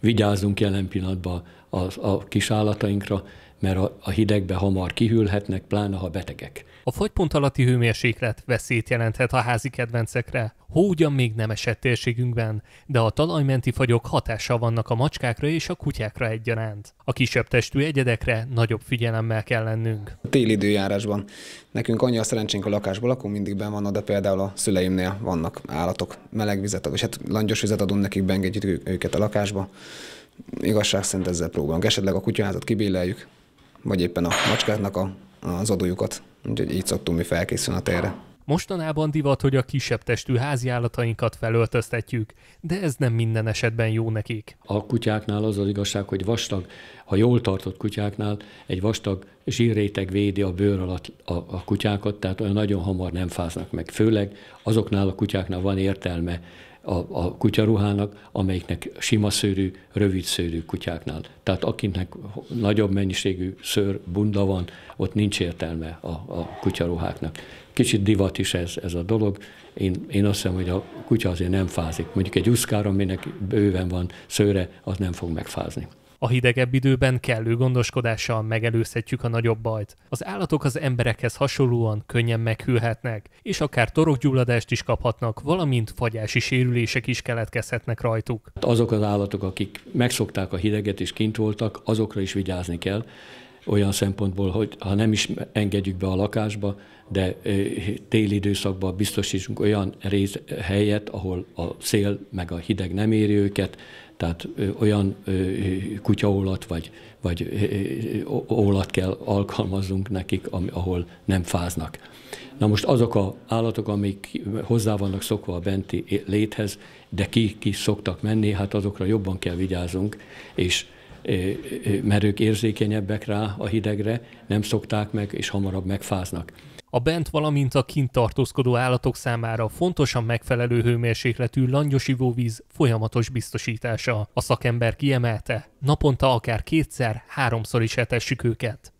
vigyázzunk jelen pillanatban a, a kis állatainkra, mert a, hidegbe hamar kihűlhetnek, pláne ha betegek. A fogypont alatti hőmérséklet veszélyt jelenthet a házi kedvencekre. Hó ugyan még nem esett térségünkben, de a talajmenti fagyok hatással vannak a macskákra és a kutyákra egyaránt. A kisebb testű egyedekre nagyobb figyelemmel kell lennünk. A téli időjárásban nekünk annyi a szerencsénk a lakásból lakunk, mindig ben van, de például a szüleimnél vannak állatok, meleg vizet, és hát langyos vizet adunk nekik, beengedjük őket a lakásba. Igazság szerint ezzel próbálunk. Esetleg a kutyaházat kibéleljük, vagy éppen a macskáknak a, az adójukat. Úgyhogy így szoktunk mi felkészülni a térre. Mostanában divat, hogy a kisebb testű háziállatainkat felöltöztetjük, de ez nem minden esetben jó nekik. A kutyáknál az az igazság, hogy vastag, ha jól tartott kutyáknál, egy vastag zsírréteg védi a bőr alatt a, a kutyákat, tehát olyan nagyon hamar nem fáznak meg. Főleg azoknál a kutyáknál van értelme a, a kutyaruhának, amelyiknek sima szőrű, rövid szőrű kutyáknál. Tehát akinek nagyobb mennyiségű szőr, bunda van, ott nincs értelme a, a kutyaruháknak. Kicsit divat is ez, ez a dolog. Én, én azt hiszem, hogy a kutya azért nem fázik. Mondjuk egy uszkár, aminek bőven van szőre, az nem fog megfázni. A hidegebb időben kellő gondoskodással megelőzhetjük a nagyobb bajt. Az állatok az emberekhez hasonlóan könnyen meghűlhetnek, és akár torokgyulladást is kaphatnak, valamint fagyási sérülések is keletkezhetnek rajtuk. Azok az állatok, akik megszokták a hideget és kint voltak, azokra is vigyázni kell, olyan szempontból, hogy ha nem is engedjük be a lakásba, de téli időszakban biztosítsunk olyan rész, helyet, ahol a szél meg a hideg nem éri őket, tehát olyan kutyaólat vagy, vagy ólat kell alkalmaznunk nekik, ahol nem fáznak. Na most azok a állatok, amik hozzá vannak szokva a benti léthez, de ki, ki szoktak menni, hát azokra jobban kell vigyázunk, és mert ők érzékenyebbek rá a hidegre, nem szokták meg, és hamarabb megfáznak. A bent, valamint a kint tartózkodó állatok számára fontosan megfelelő hőmérsékletű langyos ivóvíz folyamatos biztosítása. A szakember kiemelte, naponta akár kétszer, háromszor is etessük őket.